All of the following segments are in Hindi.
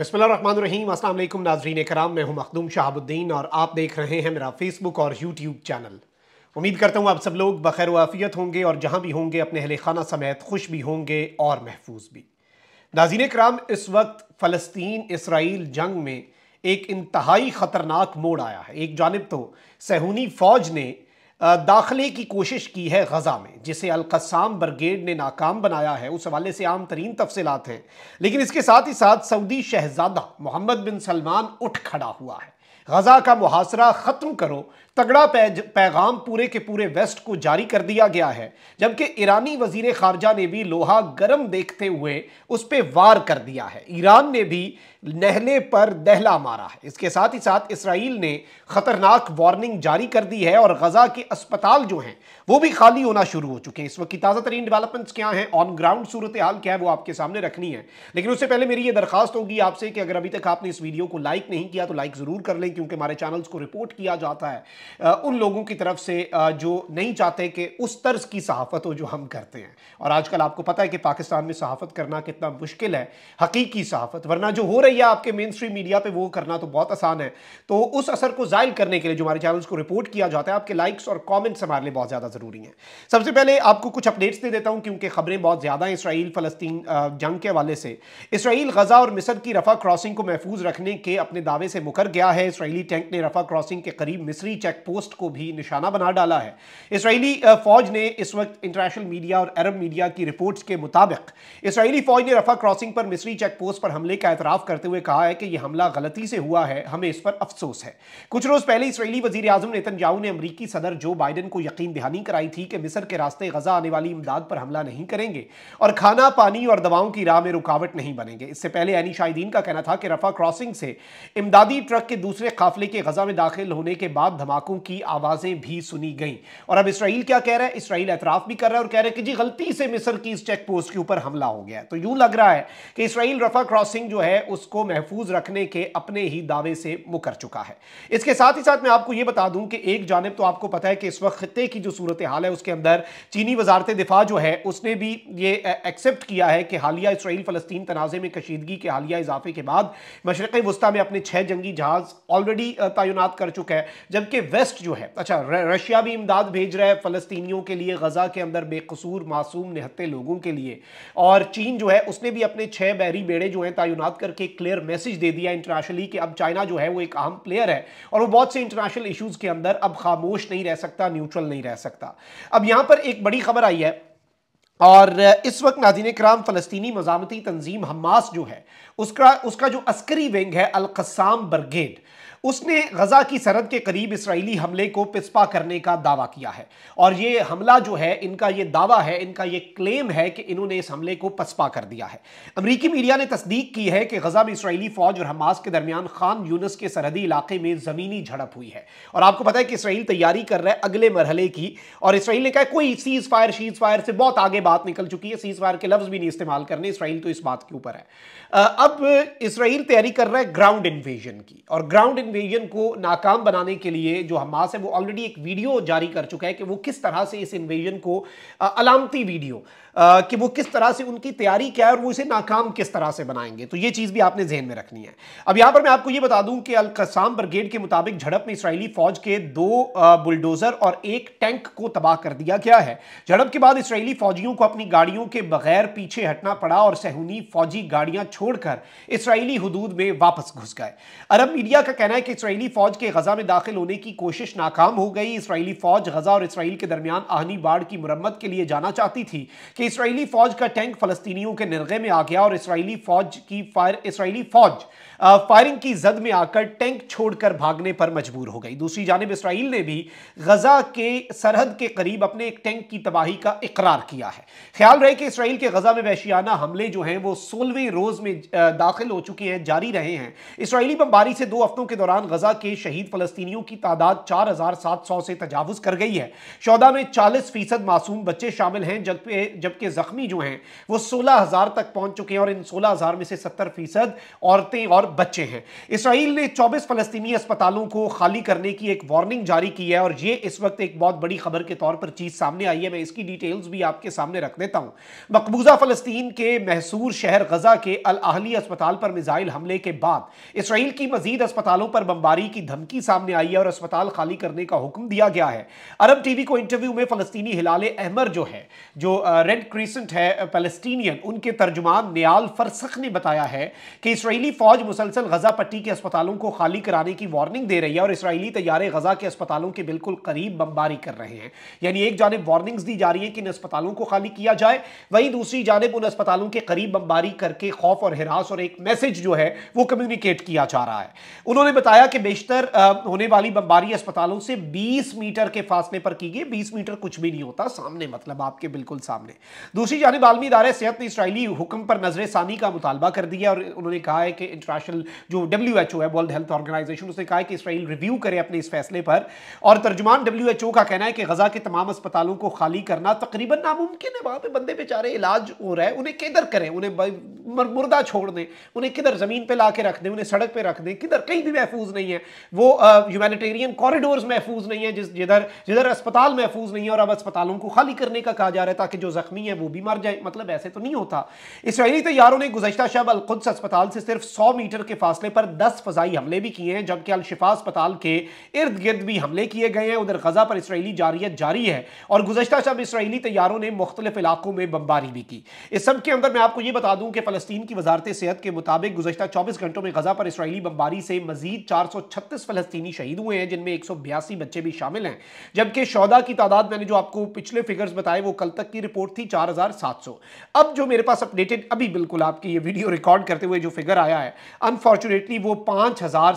अस्सलाम वालेकुम नाजरीन कराम मैं हूं मखदूम शहाबुद्दीन और आप देख रहे हैं मेरा फेसबुक और यूट्यूब चैनल उम्मीद करता हूं आप सब लोग बखैर वाफ़ियत होंगे और जहां भी होंगे अपने अहल खाना समेत खुश भी होंगे और महफूज भी नाजीन कराम इस वक्त फ़लस्तीन इसराइल जंग में एक इंतहाई ख़तरनाक मोड़ आया है एक जानब तो सहूनी फ़ौज ने दाखिले की कोशिश की है गज़ा में जिसे अलकसाम ब्रिगेड ने नाकाम बनाया है उस हवाले से आम तरीन तफसलत हैं लेकिन इसके साथ ही साथ सऊदी शहजादा मोहम्मद बिन सलमान उठ खड़ा हुआ है गजा का मुहासरा ख़त्म करो तगड़ा पैगाम पूरे के पूरे वेस्ट को जारी कर दिया गया है जबकि ईरानी वजीर खारजा ने भी लोहा गर्म देखते हुए उस पर वार कर दिया है ईरान ने भी नहले पर दहला मारा है इसके साथ ही साथ इसराइल ने ख़तरनाक वार्निंग जारी कर दी है और गजा के अस्पताल जो हैं वो भी खाली होना शुरू हो चुके हैं इस वक्त की ताज़ा तरीन डेवलपमेंट्स क्या हैं ऑन ग्राउंड सूरत हाल क्या है वो आपके सामने रखनी है लेकिन उससे पहले मेरी ये दरखास्त होगी आपसे कि अगर अभी तक आपने इस वीडियो को लाइक नहीं किया तो लाइक ज़रूर कर लें क्योंकि हमारे चैनल्स को रिपोर्ट किया जाता है आ, उन लोगों की तरफ से आ, जो नहीं चाहते कि उस तर्ज की सहाफत हो जो हम करते हैं और आजकल आपको पता है कि पाकिस्तान में सहाफत करना कितना मुश्किल है हकीकी सहाफत वरना जो हो रही है आपके मेन स्ट्रीम मीडिया पर वो करना तो बहुत आसान है तो उस असर को ज़ायल करने के लिए जो हमारे चैनल्स को रिपोर्ट किया जाता है आपके लाइक्स और कॉमेंट्स हमारे लिए बहुत ज़्यादा ज़रूरी है सबसे पहले आपको कुछ अपडेट्स दे देता हूँ क्योंकि खबरें बहुत ज़्यादा हैं इसराइल फ़लस्तीन जंग के हवाले से इसराइल गज़ा और मिसर की रफ़ा क्रॉसिंग को महफूज रखने के अपने दावे से मुकर गया है इसराइली टैंक ने रफ़ा क्रॉसिंग के करीब मिसरी चेक पोस्ट को भी निशाना बना डाला है इसराइली फ़ौज ने इस वक्त इंटरनेशनल मीडिया और अरब मीडिया की रिपोर्ट्स के मुताबिक इसराइली फ़ौज ने रफ़ा क्रॉसिंग पर मिसरी चेक पोस्ट पर हमले का एतराफ़ करते हुए कहा है कि यह हमला गलती से हुआ है हमें इस पर अफसोस है कुछ रोज़ पहले इसराइली वजी अजम नेतन जाऊ ने अमरीकी सदर जो बाइडन को यकीन दहानी नहीं कराई थी कि मिस्र के रास्ते गजा आने वाली इमदाद पर हमला नहीं करेंगे और खाना पानी और दवाओं की राह में रुकावट नहीं बनेंगे इससे पहले एनी शाहिदीन का कहना था कि रफा क्रॉसिंग से इमदादी ट्रक के दूसरे काफिले के गजा में दाखिल होने के बाद धमाकों की आवाज़ें भी सुनी गई और अब इसराइल क्या कह रहा है इसराइल एतराफ़ भी कर रहा है और कह रहे हैं कि जी गलती से मिस्र की इस चेक पोस्ट के ऊपर हमला हो गया तो यूं लग रहा है कि इसराइल रफा क्रॉसिंग जो है उसको महफूज रखने के अपने ही दावे से मुकर चुका है इसके साथ ही साथ मैं आपको यह बता दूं कि एक जानब तो आपको पता है कि इस वक्त खत्ते की जो सूरत सूरत हाल है उसके अंदर चीनी वजारत दिफा जो है उसने भी ये एक्सेप्ट किया है कि हालिया इसराइल फ़लस्तीन तनाज़े में कशीदगी के हालिया इजाफे के बाद मशरक़ वस्ती में अपने छः जंगी जहाज़ ऑलरेडी तैनात कर चुका है जबकि वेस्ट जो है अच्छा रशिया भी इमदाद भेज रहा है फ़लस्तियों के लिए गज़ा के अंदर बेकसूर मासूम निहत्ते लोगों के लिए और चीन जो है उसने भी अपने छः बहरी बेड़े जो हैं तैनात करके क्लियर मैसेज दे दिया इंटरनेशनली कि अब चाइना जो है वो एक अहम प्लेयर है और वो बहुत से इंटरनेशनल इशूज़ के अंदर अब खामोश नहीं रह सकता न्यूट्रल नहीं रह सकता सकता अब यहां पर एक बड़ी खबर आई है और इस वक्त नाजीन कराम फ़लस्तनी मजामती तंजीम हमास जो है उसका उसका जो अस्करी विंग है अलकसाम ब्रगेड उसने गजा की सरहद के करीब इसराइली हमले को पिस्पा करने का दावा किया है और ये हमला जो है इनका ये दावा है इनका ये क्लेम है कि इन्होंने इस हमले को पसपा कर दिया है अमरीकी मीडिया ने तस्दीक की है कि गजा में इसराइली फौज और हमास के दरमियान खान यूनस के सरहदी इलाके में ज़मीनी झड़प हुई है और आपको पता है कि इसराइल तैयारी कर रहा है अगले मरहले की और इसराइल ने कहा कोई सीज़ फायर शीज़ फायर से बहुत आगे बात निकल चुकी है सीज़ फायर के लफ्ज़ भी नहीं इस्तेमाल करने इसराइल तो इस बात के ऊपर है अब इसराइल तैयारी कर रहा है ग्राउंड इन्वेजन की और ग्राउंड इन्वेजन को नाकाम बनाने के लिए जो हमास है वो ऑलरेडी एक वीडियो जारी कर चुका है कि वो किस तरह से इस इन्वेजन को अलामती वीडियो कि वो किस तरह से उनकी तैयारी क्या है और वो इसे नाकाम किस तरह से बनाएंगे तो ये चीज़ भी आपने जहन में रखनी है अब यहाँ पर मैं आपको ये बता दूँ कि अलकसाम ब्रिगेड के मुताबिक झड़प में इसराइली फौज के दो बुलडोजर और एक टैंक को तबाह कर दिया गया है झड़प के बाद इसराइली फौजियों को अपनी गाड़ियों के बगैर पीछे हटना पड़ा और सहूनी फौजी गाड़ियां छोड़कर इसराइली हदूद में वापस घुस गए अरब मीडिया का कहना है कि इसराइली फौज के गजा में दाखिल होने की कोशिश नाकाम हो गई इसराइली फौज गजा और इसराइल के दरमियान आहनी बाढ़ की मरम्मत के लिए जाना चाहती थी कि इसराइली फौज का टैंक फलस्तीनियों के निर्गे में आ गया और इसराइली फौज की फायर इसराइली फौज फायरिंग की जद में आकर टैंक छोड़कर भागने पर मजबूर हो गई दूसरी जानब इसराइल ने भी गजा के सरहद के करीब अपने एक टैंक की तबाही का इकरार किया है ख्याल रहे कि इसराइल के गजा में वैशियाना हमले जो हैं वो सोलहवें रोज में दाखिल हो चुके हैं जारी रहे हैं इसराइली बमबारी से दो हफ्तों के दौरान गजा के शहीद फलस्तियों की तादाद चार हजार सात सौ से तजावज कर गई है शौदा में चालीस फीसद मासूम बच्चे शामिल हैं जबकि जबकि जख्मी जो हैं वो सोलह हजार तक पहुंच चुके हैं और इन सोलह हजार में से सत्तर फीसद औरतें और बच्चे हैं इसराइल ने 24 फलस्तीनी अस्पतालों को खाली करने की एक वार्निंग जारी की है और ये इस वक्त एक बहुत बड़ी खबर के तौर पर चीज़ सामने आई है मैं इसकी डिटेल्स भी आपके सामने रख देता हूं मकबूजा फ़लस्तीन के मैसूर शहर गजा के अल अहली अस्पताल पर मिज़ाइल हमले के बाद इसराइल की मजीद अस्पतालों पर बमबारी की धमकी सामने आई है और अस्पताल खाली करने का हुक्म दिया गया है अरब टीवी को इंटरव्यू में फ़लस्तीनी हिलाल अहमर जो है जो रेड क्रीसेंट है फलस्तीनियन उनके तर्जुमान नियाल फरसख ने बताया है कि इसराइली फौज मुसल मुसलसल गजा पट्टी के अस्पतालों को खाली कराने की वार्निंग दे रही है और इसराइली तैयारे गजा के अस्पतालों के बिल्कुल करीब बमबारी कर रहे हैं यानी एक जानब वार्निंग दी जा रही है कि इन अस्पतालों को खाली किया जाए वहीं दूसरी जानब उन अस्पतालों के करीब बमबारी करके खौफ और हरास और एक मैसेज जो है वो कम्युनिकेट किया जा रहा है उन्होंने बताया कि बेशतर होने वाली बमबारी अस्पतालों से बीस मीटर के फासले पर की गई बीस मीटर कुछ भी नहीं होता सामने मतलब आपके बिल्कुल सामने दूसरी जानब आलमी इदारे सेहत ने इसराइली हुक्म पर नजर सानी का मुतालबा कर दिया और उन्होंने कहा है कि इंटरनेशनल इंटरनेशनल जो डब्ल्यू एच ओ है वर्ल्ड हेल्थ ऑर्गेनाइजेशन उसने कहा है कि इसराइल रिव्यू करे अपने इस फैसले पर और तर्जुमान डब्ल्यू एच ओ का कहना है कि गजा के तमाम अस्पतालों को खाली करना तकरीबन नामुमकिन है वहाँ पर बंदे बेचारे इलाज हो रहा है उन्हें किधर करें उन्हें मुर्दा छोड़ दें उन्हें किधर ज़मीन पर ला के रख दें उन्हें सड़क पर रख दें किधर कहीं भी महफूज नहीं है वो ह्यूमैनिटेरियन कॉरिडोर महफूज नहीं है जिस जिधर जिधर अस्पताल महफूज नहीं है और अब अस्पतालों को खाली करने का कहा जा रहा है ताकि जो जख्मी है वो भी मर जाए मतलब ऐसे तो नहीं होता इसराइली तैयारों ने गुजशत शब अलकुद्स अस्पताल से सिर्फ सौ मीटर किलोमीटर के फासले पर दस फजाई हमले भी किए हैं जबकि अलशफा अस्पताल के इर्द गिर्द भी हमले किए गए हैं उधर गजा पर इसराइली जारियत जारी है और गुजशत शब इसराइली तैयारों ने मुख्तलिफ इलाकों में बमबारी भी की इस सब के अंदर मैं आपको यह बता दूं कि फलस्तीन की वजारत सेहत के मुताबिक गुजशत चौबीस घंटों में गजा पर इसराइली बमबारी से मजीद चार सौ छत्तीस फलस्तनी शहीद हुए हैं जिनमें एक सौ बयासी बच्चे भी शामिल हैं जबकि शौदा की तादाद मैंने जो आपको पिछले फिगर्स बताए वो कल तक की रिपोर्ट थी चार हजार सात सौ अब जो मेरे पास अपडेटेड अभी बिल्कुल आपकी ये वीडियो रिकॉर्ड करते हुए जो फिगर आया है अनफॉर्चुनेटली वो पाँच हज़ार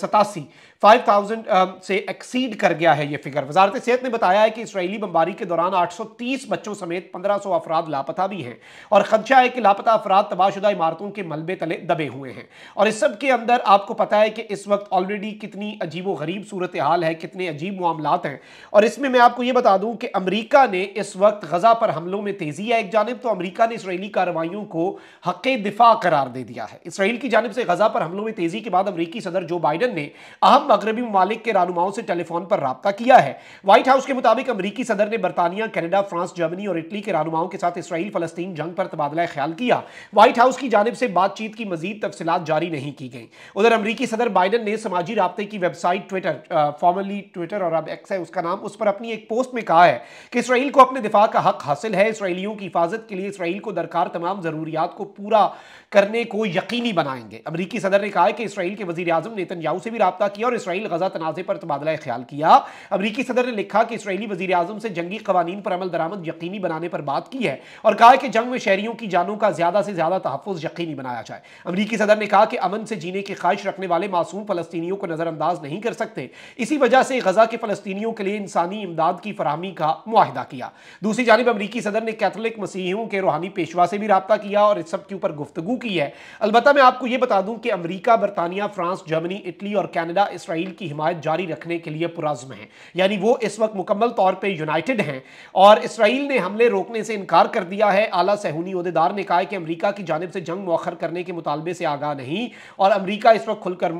सतासी फाइव थाउजेंड से एक्सीड कर गया है ये फिगर वजारत सेहत ने बताया है कि इसराइली बमबारी के दौरान आठ सौ तीस बच्चों समेत पंद्रह सौ अफराद लापता भी हैं और खदशा है कि लापता अफराद तबाहशुदा इमारतों के मलबे तले दबे हुए हैं और इस सब के अंदर आपको पता है कि इस वक्त ऑलरेडी कितनी अजीब व गरीब सूरत हाल है कितने अजीब मामला हैं और इसमें मैं आपको ये बता दूँ कि अमरीका ने इस वक्त गजा पर हमलों में तेज़ी है एक जानब तो अमरीका ने इसराइली कार्रवाइयों को हक दिफा करार दे दिया है इसराइल की जानब से गजा पर हमलों में तेज़ी के बाद अमरीकी सदर जो बाइडन ने अहम मगरबी ममालिक के रानुमाओं से टेलीफोन पर रबता किया है व्हाइट हाउस के मुताबिक अमरीकी सदर ने बरतानिया कनाडा फ्रांस जर्मनी और इटली के रानुमाओं के साथ इसराइल फलस्तीन जंग पर तबादला ख्याल किया व्हाइट हाउस की जानब से बातचीत की मजीद तफसीत जारी नहीं की गई उधर अमरीकी सदर बाइडन ने समाजी रबते की वेबसाइट ट्विटर फॉर्मली ट्विटर और अब एक्स है उसका नाम उस पर अपनी एक पोस्ट में कहा है कि इसराइल को अपने दिफा का हक हासिल है इसराइलियों की हिफाजत के लिए इसराइल को दरकार तमाम जरूरियात को पूरा करने को यकीनी बनाएंगे अमरीकी सदर ने कहा कि इसराइल के वजी अजम नेतन्याहू से भी रबता किया और इसराइल गजा तनाजे पर तबादला ख्याल किया अमरीकी सदर ने लिखा कि इसराइली वजी अजम से जंगी कवानीन पर अमल दरामद यकीनी बनाने पर बात की है और कहा कि जंग में शहरीों की जानों का ज्यादा से ज्यादा तहफ़ यकीनी बनाया जाए अमरीकी सदर ने कहा कि अमन से जीने की ख्वाहिश रखने वाले मासूम फलस्तियों को नज़रअंदाज नहीं कर सकते इसी वजह से गजा के फलस्तियों के लिए इंसानी इमदाद की फरहमी का मुहिदा किया दूसरी जानब अमरीकी सदर ने कैथलिक मसीहियों के रूहानी पेशवा से भी रबता किया और इस सब के ऊपर गुफ्तु की है अलबत् मैं आपको यह बता दूं कि अमरीका बरतानिया फ्रांस जर्मनी इटली और कैनेडा इस इसराइल की हिमायत जारी रखने के लिए पुराजम हैं यानी वो इस वक्त मुकम्मल तौर पर यूनाइटेड हैं और इसराइल ने हमले रोकने से इनकार कर दिया है आला सहूनी अहदेदार ने कहा कि अमरीका की जानब से जंग मौखर करने के मुतालबे से आगाह नहीं और अमरीका इस वक्त खुलकर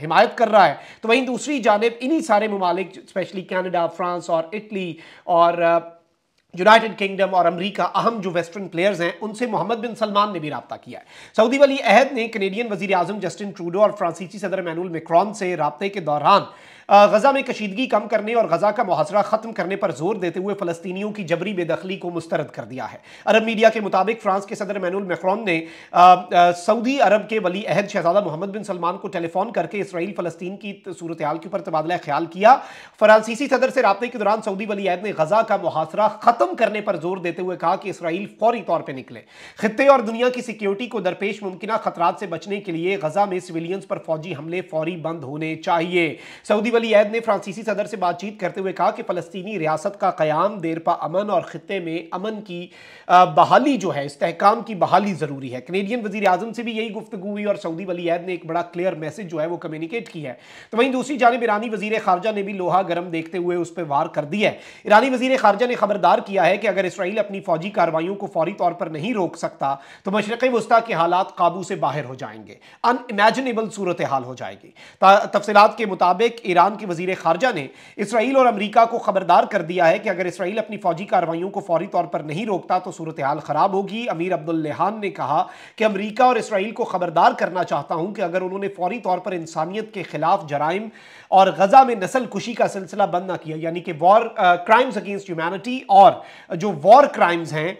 हिमायत कर रहा है तो वहीं दूसरी जानब इन्हीं सारे ममालिक स्पेशली कैनेडा फ्रांस और इटली और यूनाइटेड किंगडम और अमेरिका अहम जो वेस्टर्न प्लेयर्स हैं उनसे मोहम्मद बिन सलमान ने भी रबता किया है सऊदी वली अहद ने कनेडियन वजी अजम जस्टिन ट्रूडो और फ्रांसीसी सदर मैनुअल मेक्रॉन से रबते के दौरान गजा में कशीदगी कम करने और गजा का मुहासरा खत्म करने पर जोर देते हुए फलस्तियों की जबरी बेदखली को मुस्तरद कर दिया है अरब मीडिया के मुताबिक फ्रांस के सदर मैनुल मैक्रॉन ने सऊदी अरब के वली अहद शहजादा मोहम्मद बिन सलमान को टेलीफोन करके इसराइल फलस्तीन की सूरत हाल के ऊपर तबादला ख्याल किया फ्रांसीसी सदर से रबते के दौरान सऊदी वली अहद ने गजा का मुहासरा खत्म करने पर जोर देते हुए कहा कि इसराइल फौरी तौर पर निकले खत्े और दुनिया की सिक्योरिटी को दरपेश मुमकिन खतरा से बचने के लिए गजा में सिविलियंस पर फौजी हमले फौरी बंद होने चाहिए सऊदी अहद ने फ्रांसीसी सदर से बातचीत करते हुए कहा कि फ़लस्तनी रियासत का क़्याम देरपा अमन और ख़त्े में अमन की बहाली जो है इसकाम की बहाली ज़रूरी है कनेडियन वजी अजम से भी यही गुफ्तु हुई और सऊदी अहद ने एक बड़ा क्लियर मैसेज जो है वो कम्युनिकेट किया है तो वहीं दूसरी जानब ईरानी वजीर खारजा ने भी लोहा गर्म देखते हुए उस पर वार कर दिया है ईरानी वजीर खारजा ने खबरदार किया है कि अगर इसराइल अपनी फ़ौजी कार्रवाई को फौरी तौर पर नहीं रोक सकता तो मशरक़ वस्ती के हालात काबू से बाहर हो जाएंगे अन अनइमेजनेबल सूरत हाल हो जाएगी तफसलत के मुताबिक ईरान ईरान के वजीर खारजा ने इसराइल और अमरीका को खबरदार कर दिया है कि अगर इसराइल अपनी फौजी कार्रवाइयों को फौरी तौर पर नहीं रोकता तो सूरत हाल ख़राब होगी अमीर अब्दुल्लेहान ने कहा कि अमरीका और इसराइल को खबरदार करना चाहता हूं कि अगर उन्होंने फौरी तौर पर इंसानियत के खिलाफ जराइम और गजा में नस्ल खुशी का सिलसिला बंद ना किया यानी कि वॉर क्राइम्स अगेंस्ट ह्यूमैनिटी और जो वॉर क्राइम्स हैं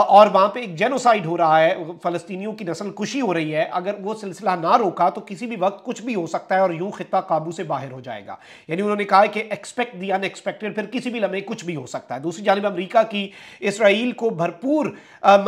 और वहां पे एक जेनोसाइड हो रहा है फलस्तियों की नस्ल खुशी हो रही है अगर वो सिलसिला ना रोका तो किसी भी वक्त कुछ भी हो सकता है और यूं खिता काबू से बाहर हो जाएगा जाएगा यानी उन्होंने कहा कि एक्सपेक्ट दी अनएक्सपेक्टेड फिर किसी भी लम्हे कुछ भी हो सकता है दूसरी जानब अमरीका की इसराइल को भरपूर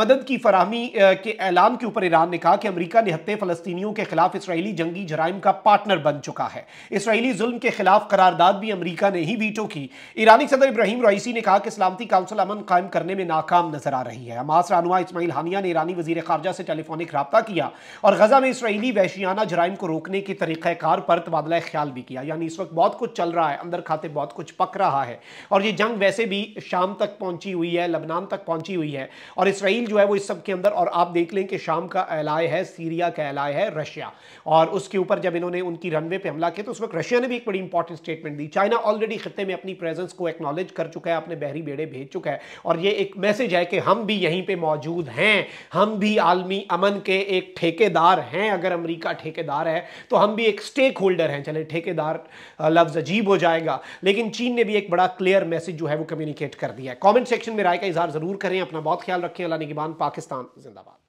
मदद की फरहमी के ऐलान के ऊपर ईरान ने कहा कि अमरीका निहत्ते फलस्तियों के खिलाफ इसराइली जंगी जराइम का पार्टनर बन चुका है इसराइली जुल्म के खिलाफ करारदाद भी अमरीका ने ही वीटो की ईरानी सदर इब्राहिम रईसी ने कहा कि सलामती काउंसिल अमन कायम करने में नाकाम नजर आ रही है अमास रानुआ इसमाइल हानिया ने ईरानी वजीर खारजा से टेलीफोनिक रबता किया और गजा में इसराइली वैशियाना जराइम को रोकने के तरीक़ार पर तबादला ख्याल भी किया यानी इस वक्त बहुत कुछ चल रहा है अंदर खाते बहुत कुछ पक रहा है और ये जंग वैसे भी शाम तक पहुंची हुई है लबनान तक पहुंची हुई है और इसराइल जो है वो इस सब के अंदर और आप देख लें कि शाम का एलाय है सीरिया का एलाय है रशिया और उसके ऊपर जब इन्होंने उनकी रनवे पर हमला किया तो उस वक्त रशिया ने भी एक बड़ी इंपॉर्टेंट स्टेटमेंट दी चाइना ऑलरेडी खत्े में अपनी प्रेजेंस को एक्नॉलेज कर चुका है अपने बहरी बेड़े भेज चुका है और ये एक मैसेज है कि हम भी यहीं पर मौजूद हैं हम भी आलमी अमन के एक ठेकेदार हैं अगर अमरीका ठेकेदार है तो हम भी एक स्टेक होल्डर हैं चले ठेकेदार लफ्ज़ अजीब हो जाएगा लेकिन चीन ने भी एक बड़ा क्लियर मैसेज जो है वो कम्युनिकेट कर दिया है कॉमेंट सेक्शन में राय का इजहार ज़रूर करें अपना बहुत ख्याल रखें अल्लाह निगबान पाकिस्तान जिंदाबाद